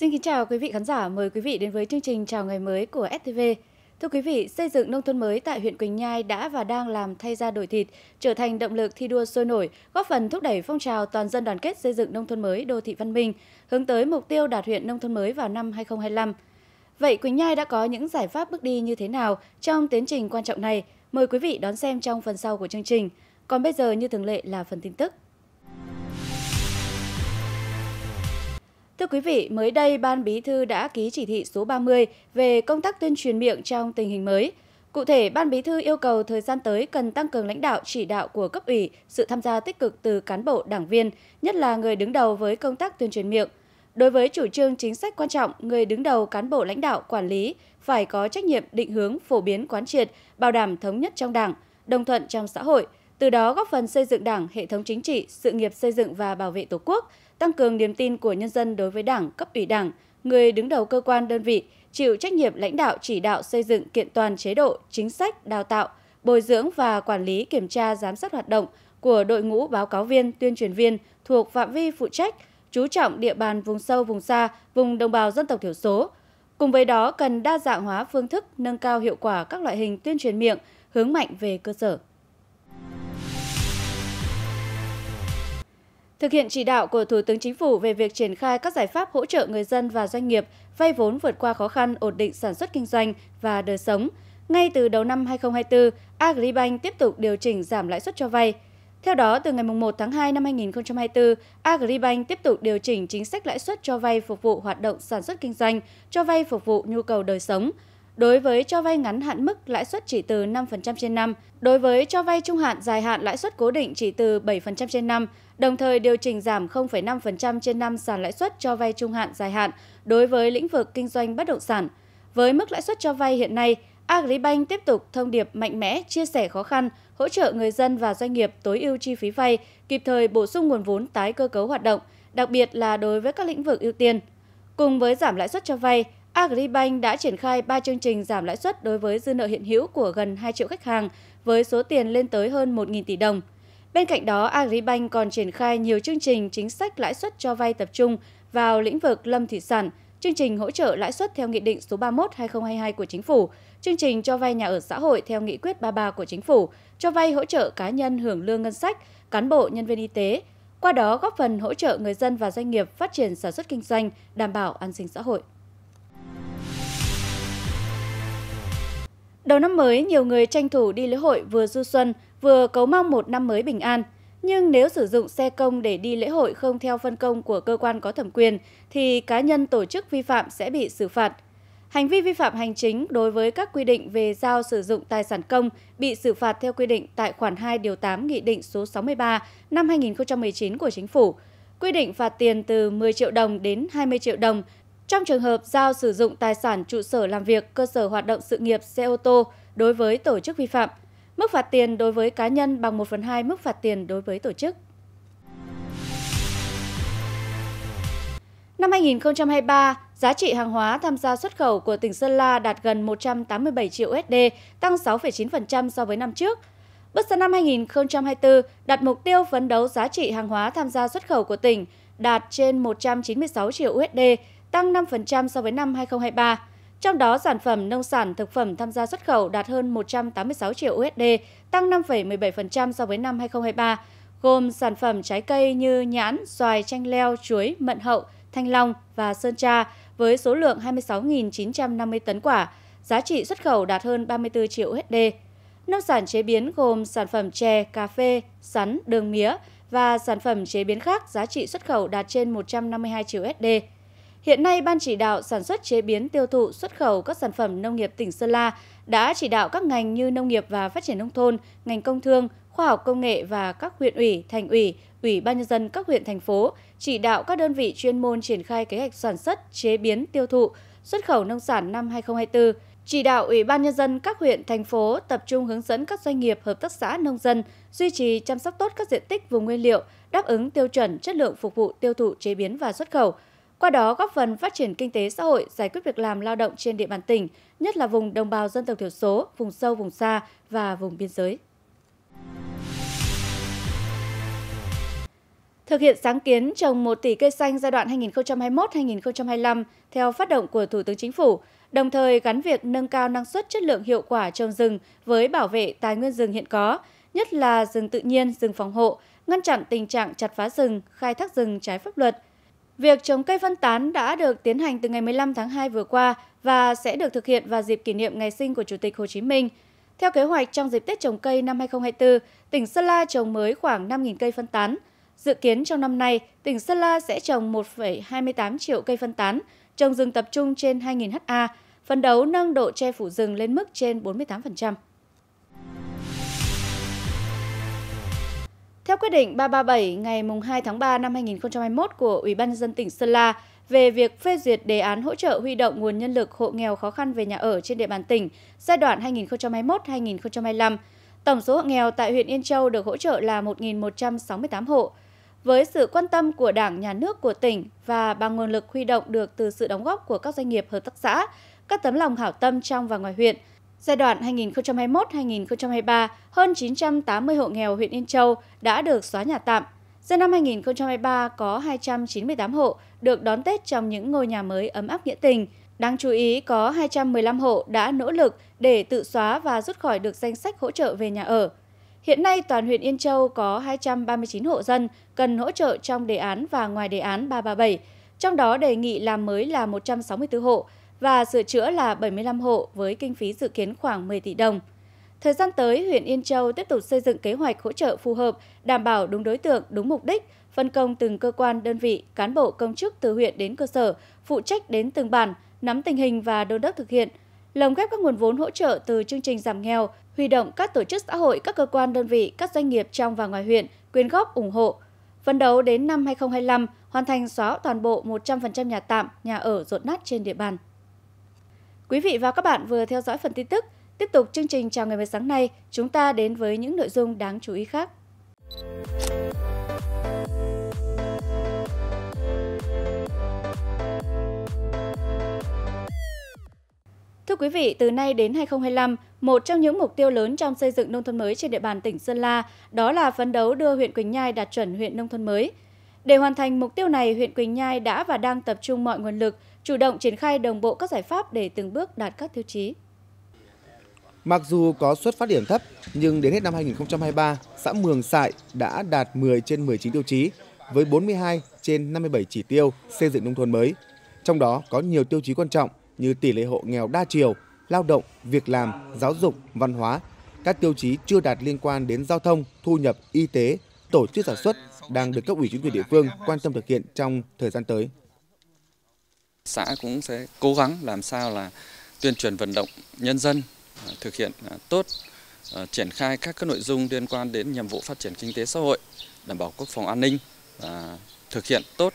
Xin kính chào quý vị khán giả, mời quý vị đến với chương trình Chào ngày mới của STV. Thưa quý vị, xây dựng nông thôn mới tại huyện Quỳnh Nhai đã và đang làm thay ra đổi thịt, trở thành động lực thi đua sôi nổi, góp phần thúc đẩy phong trào toàn dân đoàn kết xây dựng nông thôn mới đô thị văn minh, hướng tới mục tiêu đạt huyện nông thôn mới vào năm 2025. Vậy Quỳnh Nhai đã có những giải pháp bước đi như thế nào trong tiến trình quan trọng này? Mời quý vị đón xem trong phần sau của chương trình. Còn bây giờ như thường lệ là phần tin tức. Thưa quý vị, mới đây Ban Bí thư đã ký chỉ thị số 30 về công tác tuyên truyền miệng trong tình hình mới. Cụ thể, Ban Bí thư yêu cầu thời gian tới cần tăng cường lãnh đạo chỉ đạo của cấp ủy, sự tham gia tích cực từ cán bộ, đảng viên, nhất là người đứng đầu với công tác tuyên truyền miệng. Đối với chủ trương chính sách quan trọng, người đứng đầu cán bộ lãnh đạo quản lý phải có trách nhiệm định hướng, phổ biến quán triệt, bảo đảm thống nhất trong đảng, đồng thuận trong xã hội, từ đó góp phần xây dựng đảng, hệ thống chính trị, sự nghiệp xây dựng và bảo vệ Tổ quốc, tăng cường niềm tin của nhân dân đối với Đảng, cấp ủy Đảng, người đứng đầu cơ quan đơn vị chịu trách nhiệm lãnh đạo chỉ đạo xây dựng kiện toàn chế độ, chính sách, đào tạo, bồi dưỡng và quản lý kiểm tra giám sát hoạt động của đội ngũ báo cáo viên, tuyên truyền viên thuộc phạm vi phụ trách, chú trọng địa bàn vùng sâu, vùng xa, vùng đồng bào dân tộc thiểu số. Cùng với đó cần đa dạng hóa phương thức, nâng cao hiệu quả các loại hình tuyên truyền miệng, hướng mạnh về cơ sở. Thực hiện chỉ đạo của Thủ tướng Chính phủ về việc triển khai các giải pháp hỗ trợ người dân và doanh nghiệp vay vốn vượt qua khó khăn ổn định sản xuất kinh doanh và đời sống, ngay từ đầu năm 2024, Agribank tiếp tục điều chỉnh giảm lãi suất cho vay. Theo đó, từ ngày 1 tháng 2 năm 2024, Agribank tiếp tục điều chỉnh chính sách lãi suất cho vay phục vụ hoạt động sản xuất kinh doanh, cho vay phục vụ nhu cầu đời sống – Đối với cho vay ngắn hạn mức lãi suất chỉ từ 5% trên năm, đối với cho vay trung hạn dài hạn lãi suất cố định chỉ từ 7% trên năm, đồng thời điều chỉnh giảm 0,5% trên năm sàn lãi suất cho vay trung hạn dài hạn đối với lĩnh vực kinh doanh bất động sản. Với mức lãi suất cho vay hiện nay, Agribank tiếp tục thông điệp mạnh mẽ, chia sẻ khó khăn, hỗ trợ người dân và doanh nghiệp tối ưu chi phí vay, kịp thời bổ sung nguồn vốn tái cơ cấu hoạt động, đặc biệt là đối với các lĩnh vực ưu tiên. Cùng với giảm lãi suất cho vay, Agribank đã triển khai 3 chương trình giảm lãi suất đối với dư nợ hiện hữu của gần 2 triệu khách hàng với số tiền lên tới hơn 1.000 tỷ đồng. Bên cạnh đó, Agribank còn triển khai nhiều chương trình chính sách lãi suất cho vay tập trung vào lĩnh vực lâm thủy sản, chương trình hỗ trợ lãi suất theo Nghị định số 31-2022 của Chính phủ, chương trình cho vay nhà ở xã hội theo Nghị quyết 33 của Chính phủ, cho vay hỗ trợ cá nhân hưởng lương ngân sách, cán bộ, nhân viên y tế, qua đó góp phần hỗ trợ người dân và doanh nghiệp phát triển sản xuất kinh doanh, đảm bảo an sinh xã hội. Đầu năm mới, nhiều người tranh thủ đi lễ hội vừa du xuân, vừa cấu mong một năm mới bình an. Nhưng nếu sử dụng xe công để đi lễ hội không theo phân công của cơ quan có thẩm quyền, thì cá nhân tổ chức vi phạm sẽ bị xử phạt. Hành vi vi phạm hành chính đối với các quy định về giao sử dụng tài sản công bị xử phạt theo quy định tại khoản 2 điều 8 Nghị định số 63 năm 2019 của Chính phủ. Quy định phạt tiền từ 10 triệu đồng đến 20 triệu đồng trong trường hợp giao sử dụng tài sản trụ sở làm việc, cơ sở hoạt động sự nghiệp xe ô tô đối với tổ chức vi phạm, mức phạt tiền đối với cá nhân bằng 1 phần 2 mức phạt tiền đối với tổ chức. Năm 2023, giá trị hàng hóa tham gia xuất khẩu của tỉnh Sơn La đạt gần 187 triệu USD, tăng 6,9% so với năm trước. Bước sang năm 2024, đặt mục tiêu phấn đấu giá trị hàng hóa tham gia xuất khẩu của tỉnh đạt trên 196 triệu USD, tăng 5% so với năm 2023. Trong đó, sản phẩm nông sản thực phẩm tham gia xuất khẩu đạt hơn 186 triệu USD, tăng 5,17% so với năm 2023, gồm sản phẩm trái cây như nhãn, xoài, chanh leo, chuối, mận hậu, thanh long và sơn tra với số lượng 26.950 tấn quả, giá trị xuất khẩu đạt hơn 34 triệu USD. Nông sản chế biến gồm sản phẩm chè, cà phê, sắn, đường mía và sản phẩm chế biến khác giá trị xuất khẩu đạt trên 152 triệu USD. Hiện nay, Ban chỉ đạo sản xuất chế biến tiêu thụ xuất khẩu các sản phẩm nông nghiệp tỉnh Sơn La đã chỉ đạo các ngành như nông nghiệp và phát triển nông thôn, ngành công thương, khoa học công nghệ và các huyện ủy, thành ủy, ủy ban nhân dân các huyện thành phố chỉ đạo các đơn vị chuyên môn triển khai kế hoạch sản xuất, chế biến, tiêu thụ, xuất khẩu nông sản năm 2024 chỉ đạo Ủy ban Nhân dân các huyện, thành phố tập trung hướng dẫn các doanh nghiệp, hợp tác xã, nông dân duy trì chăm sóc tốt các diện tích vùng nguyên liệu, đáp ứng tiêu chuẩn chất lượng phục vụ tiêu thụ chế biến và xuất khẩu, qua đó góp phần phát triển kinh tế xã hội, giải quyết việc làm lao động trên địa bàn tỉnh, nhất là vùng đồng bào dân tộc thiểu số, vùng sâu vùng xa và vùng biên giới. Thực hiện sáng kiến trồng 1 tỷ cây xanh giai đoạn 2021-2025 theo phát động của Thủ tướng Chính phủ, đồng thời gắn việc nâng cao năng suất chất lượng hiệu quả trồng rừng với bảo vệ tài nguyên rừng hiện có, nhất là rừng tự nhiên, rừng phòng hộ, ngăn chặn tình trạng chặt phá rừng, khai thác rừng trái pháp luật, Việc trồng cây phân tán đã được tiến hành từ ngày 15 tháng 2 vừa qua và sẽ được thực hiện vào dịp kỷ niệm ngày sinh của Chủ tịch Hồ Chí Minh. Theo kế hoạch, trong dịp Tết trồng cây năm 2024, tỉnh Sơn La trồng mới khoảng 5.000 cây phân tán. Dự kiến trong năm nay, tỉnh Sơn La sẽ trồng 1,28 triệu cây phân tán, trồng rừng tập trung trên 2.000 ha, phấn đấu nâng độ che phủ rừng lên mức trên 48%. Theo quyết định 337 ngày 2 tháng 3 năm 2021 của Ủy ban nhân dân tỉnh Sơn La về việc phê duyệt đề án hỗ trợ huy động nguồn nhân lực hộ nghèo khó khăn về nhà ở trên địa bàn tỉnh giai đoạn 2021-2025, tổng số hộ nghèo tại huyện Yên Châu được hỗ trợ là 1.168 hộ. Với sự quan tâm của Đảng, Nhà nước của tỉnh và bằng nguồn lực huy động được từ sự đóng góp của các doanh nghiệp hợp tác xã, các tấm lòng hảo tâm trong và ngoài huyện – Giai đoạn 2021-2023, hơn 980 hộ nghèo huyện Yên Châu đã được xóa nhà tạm. Giữa năm 2023 có 298 hộ được đón Tết trong những ngôi nhà mới ấm áp nghĩa tình. Đáng chú ý có 215 hộ đã nỗ lực để tự xóa và rút khỏi được danh sách hỗ trợ về nhà ở. Hiện nay toàn huyện Yên Châu có 239 hộ dân cần hỗ trợ trong đề án và ngoài đề án 337, trong đó đề nghị làm mới là 164 hộ, và sửa chữa là 75 hộ với kinh phí dự kiến khoảng 10 tỷ đồng. Thời gian tới, huyện Yên Châu tiếp tục xây dựng kế hoạch hỗ trợ phù hợp, đảm bảo đúng đối tượng, đúng mục đích, phân công từng cơ quan, đơn vị, cán bộ công chức từ huyện đến cơ sở, phụ trách đến từng bản, nắm tình hình và đôn đốc thực hiện, lồng ghép các nguồn vốn hỗ trợ từ chương trình giảm nghèo, huy động các tổ chức xã hội, các cơ quan đơn vị, các doanh nghiệp trong và ngoài huyện quyên góp ủng hộ. Phấn đấu đến năm 2025 hoàn thành xóa toàn bộ 100% nhà tạm, nhà ở rột nát trên địa bàn. Quý vị và các bạn vừa theo dõi phần tin tức. Tiếp tục chương trình chào ngày mới sáng nay, chúng ta đến với những nội dung đáng chú ý khác. Thưa quý vị, từ nay đến 2025, một trong những mục tiêu lớn trong xây dựng nông thôn mới trên địa bàn tỉnh Sơn La đó là phấn đấu đưa huyện Quỳnh Nhai đạt chuẩn huyện nông thôn mới. Để hoàn thành mục tiêu này, huyện Quỳnh Nhai đã và đang tập trung mọi nguồn lực – chủ động triển khai đồng bộ các giải pháp để từng bước đạt các tiêu chí. Mặc dù có xuất phát điểm thấp, nhưng đến hết năm 2023, xã Mường Sại đã đạt 10 trên 19 tiêu chí, với 42 trên 57 chỉ tiêu xây dựng nông thôn mới. Trong đó có nhiều tiêu chí quan trọng như tỷ lệ hộ nghèo đa chiều, lao động, việc làm, giáo dục, văn hóa. Các tiêu chí chưa đạt liên quan đến giao thông, thu nhập, y tế, tổ chức sản xuất đang được các ủy chính quyền địa phương quan tâm thực hiện trong thời gian tới xã cũng sẽ cố gắng làm sao là tuyên truyền vận động nhân dân à, thực hiện à, tốt à, triển khai các các nội dung liên quan đến nhiệm vụ phát triển kinh tế xã hội, đảm bảo quốc phòng an ninh và thực hiện tốt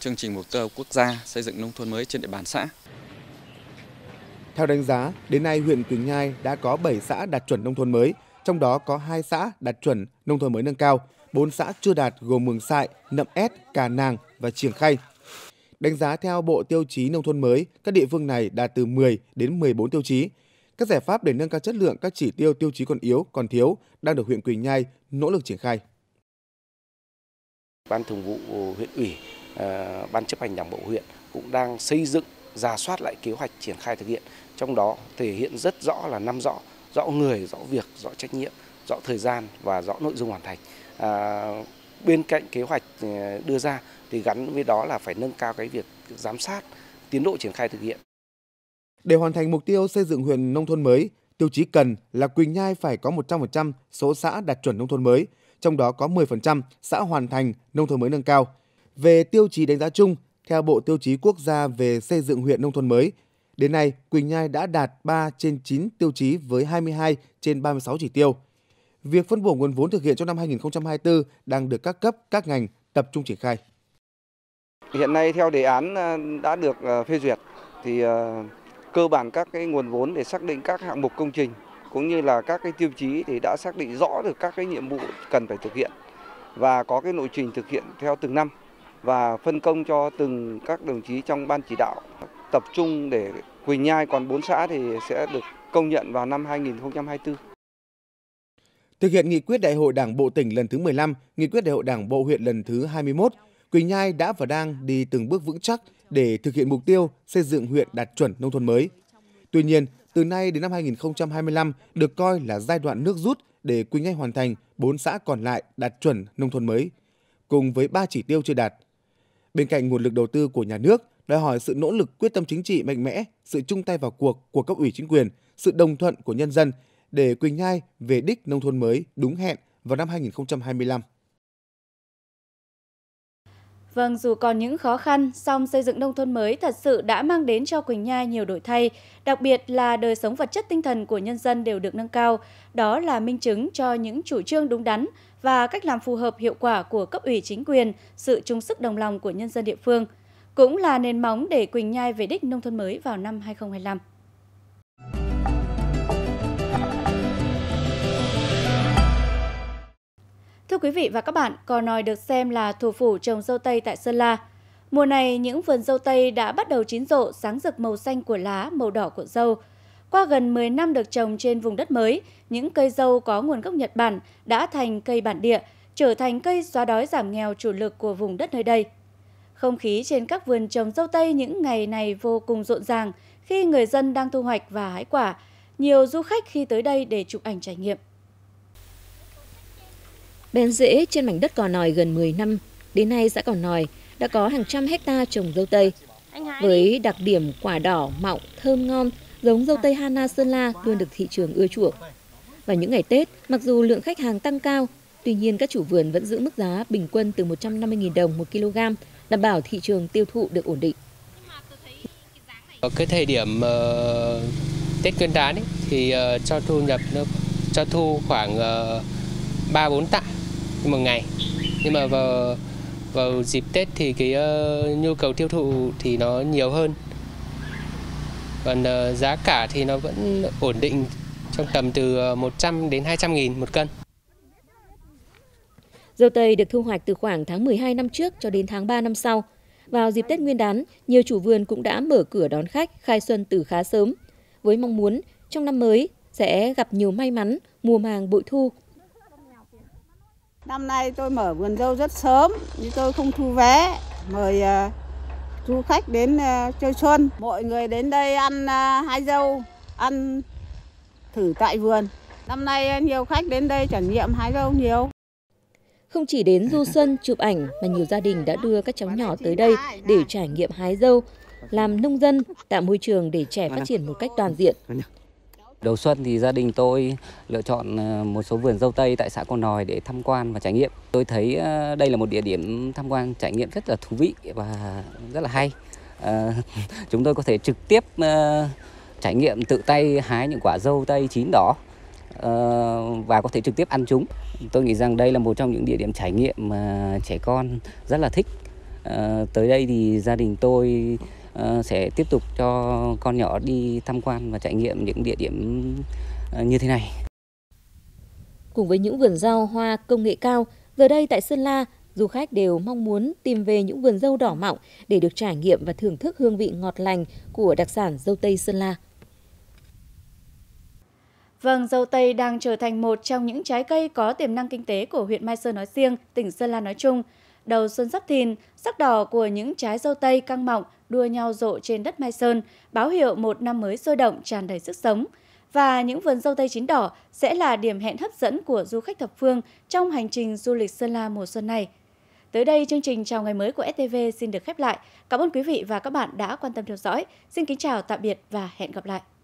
chương trình mục tiêu quốc gia xây dựng nông thôn mới trên địa bàn xã. Theo đánh giá, đến nay huyện Quỳnh Nhai đã có 7 xã đạt chuẩn nông thôn mới, trong đó có 2 xã đạt chuẩn nông thôn mới nâng cao, 4 xã chưa đạt gồm Mường Sại, Nậm Ét, Cà Nàng và Triềng Khay. Đánh giá theo Bộ Tiêu chí Nông thôn mới, các địa phương này đạt từ 10 đến 14 tiêu chí. Các giải pháp để nâng cao chất lượng các chỉ tiêu tiêu chí còn yếu, còn thiếu đang được huyện Quỳnh Nhai nỗ lực triển khai. Ban thường vụ huyện ủy, ờ, ban chấp hành đảng bộ huyện cũng đang xây dựng, giả soát lại kế hoạch triển khai thực hiện. Trong đó thể hiện rất rõ là năm rõ, rõ người, rõ việc, rõ trách nhiệm, rõ thời gian và rõ nội dung hoàn thành. À, bên cạnh kế hoạch ờ, đưa ra thì gắn với đó là phải nâng cao cái việc giám sát tiến độ triển khai thực hiện. Để hoàn thành mục tiêu xây dựng huyện nông thôn mới, tiêu chí cần là Quỳnh Nhai phải có 100% số xã đạt chuẩn nông thôn mới, trong đó có 10% xã hoàn thành nông thôn mới nâng cao. Về tiêu chí đánh giá chung, theo Bộ Tiêu chí Quốc gia về xây dựng huyện nông thôn mới, đến nay Quỳnh Nhai đã đạt 3 trên 9 tiêu chí với 22 trên 36 chỉ tiêu. Việc phân bổ nguồn vốn thực hiện trong năm 2024 đang được các cấp, các ngành tập trung triển khai. Hiện nay theo đề án ờ, đã được ờ, phê duyệt thì ờ, cơ bản các cái nguồn vốn để xác định các hạng mục công trình cũng như là các cái tiêu chí thì đã xác định rõ được các cái nhiệm vụ cần phải thực hiện và có cái nội trình thực hiện theo từng năm và phân công cho từng các đồng chí trong ban chỉ đạo tập trung để Quỳnh Nhai còn 4 xã thì sẽ được công nhận vào năm 2024. Thực hiện nghị quyết Đại hội Đảng bộ tỉnh lần thứ 15, nghị quyết Đại hội Đảng bộ huyện lần thứ 21, Quỳnh Nhai đã và đang đi từng bước vững chắc để thực hiện mục tiêu xây dựng huyện đạt chuẩn nông thôn mới. Tuy nhiên, từ nay đến năm 2025 được coi là giai đoạn nước rút để Quỳnh Nhai hoàn thành 4 xã còn lại đạt chuẩn nông thôn mới, cùng với 3 chỉ tiêu chưa đạt. Bên cạnh nguồn lực đầu tư của nhà nước, đòi hỏi sự nỗ lực quyết tâm chính trị mạnh mẽ, sự chung tay vào cuộc của cấp ủy chính quyền, sự đồng thuận của nhân dân để Quỳnh Nhai về đích nông thôn mới đúng hẹn vào năm 2025. Vâng, dù còn những khó khăn, song xây dựng nông thôn mới thật sự đã mang đến cho Quỳnh Nhai nhiều đổi thay, đặc biệt là đời sống vật chất tinh thần của nhân dân đều được nâng cao. Đó là minh chứng cho những chủ trương đúng đắn và cách làm phù hợp hiệu quả của cấp ủy chính quyền, sự chung sức đồng lòng của nhân dân địa phương. Cũng là nền móng để Quỳnh Nhai về đích nông thôn mới vào năm 2025. Thưa quý vị và các bạn, Cò Nòi được xem là thủ phủ trồng dâu tây tại Sơn La. Mùa này, những vườn dâu tây đã bắt đầu chín rộ, sáng rực màu xanh của lá, màu đỏ của dâu. Qua gần 10 năm được trồng trên vùng đất mới, những cây dâu có nguồn gốc Nhật Bản đã thành cây bản địa, trở thành cây xóa đói giảm nghèo chủ lực của vùng đất nơi đây. Không khí trên các vườn trồng dâu tây những ngày này vô cùng rộn ràng khi người dân đang thu hoạch và hái quả. Nhiều du khách khi tới đây để chụp ảnh trải nghiệm bén rễ trên mảnh đất Cò Nòi gần 10 năm, đến nay xã Cò Nòi đã có hàng trăm hecta trồng dâu tây. Với đặc điểm quả đỏ, mọng, thơm ngon, giống dâu tây Hana Sơn La luôn được thị trường ưa chuộng. và những ngày Tết, mặc dù lượng khách hàng tăng cao, tuy nhiên các chủ vườn vẫn giữ mức giá bình quân từ 150.000 đồng một kg, đảm bảo thị trường tiêu thụ được ổn định. Ở cái thời điểm uh, Tết Nguyên đán ấy, thì uh, cho thu nhập nó cho thu khoảng uh, 3 4 tạ một ngày nhưng mà vào vào dịp Tết thì cái uh, nhu cầu tiêu thụ thì nó nhiều hơn còn uh, giá cả thì nó vẫn ổn định trong tầm từ 100 ờ, đến 200 nghìn một cân. Dâu tây được thu hoạch từ khoảng tháng 12 năm trước cho đến tháng 3 năm sau. Vào dịp Tết Nguyên đán, nhiều chủ vườn cũng đã mở cửa đón khách khai xuân từ khá sớm, với mong muốn trong năm mới sẽ gặp nhiều may mắn, mùa màng bội thu Năm nay tôi mở vườn dâu rất sớm, nhưng tôi không thu vé, mời à, du khách đến à, chơi xuân. Mọi người đến đây ăn à, hái dâu, ăn thử tại vườn. Năm nay nhiều khách đến đây trải nghiệm hái dâu nhiều. Không chỉ đến du xuân chụp ảnh mà nhiều gia đình đã đưa các cháu nhỏ tới đây để trải nghiệm hái dâu, làm nông dân, tạo môi trường để trẻ phát triển một cách toàn diện. Đầu xuân thì gia đình tôi lựa chọn ờ, một số vườn dâu tây tại xã Con Nòi để tham quan và trải nghiệm. Tôi thấy ờ, đây là một địa điểm tham quan trải nghiệm rất là thú vị và rất là hay. Ờ, chúng tôi có thể trực tiếp trải nghiệm tự tay hái những quả dâu tây chín đỏ và có thể trực tiếp ăn chúng. Tôi nghĩ rằng đây là một trong những địa điểm trải nghiệm mà trẻ con rất là thích. tới đây thì gia đình tôi Ờ, sẽ tiếp tục cho con nhỏ đi tham quan và trải nghiệm những địa điểm ờ, như thế này. Cùng với những vườn rau hoa công nghệ cao, giờ đây tại Sơn La, du khách đều mong muốn tìm về những vườn dâu đỏ mọng để được trải nghiệm và thưởng thức hương vị ngọt lành của đặc sản dâu Tây Sơn La. Vâng, dâu Tây đang trở thành một trong những trái cây có tiềm năng kinh tế của huyện Mai Sơn nói riêng, tỉnh Sơn La nói chung. Đầu xuân giáp thìn, sắc đỏ của những trái dâu Tây căng mọng đua nhau rộ trên đất Mai Sơn, báo hiệu một năm mới sôi động tràn đầy sức sống. Và những vườn dâu tây chín đỏ sẽ là điểm hẹn hấp dẫn của du khách thập phương trong hành trình du lịch Sơn La mùa xuân này. Tới đây, chương trình Chào Ngày Mới của STV xin được khép lại. Cảm ơn quý vị và các bạn đã quan tâm theo dõi. Xin kính chào, tạm biệt và hẹn gặp lại.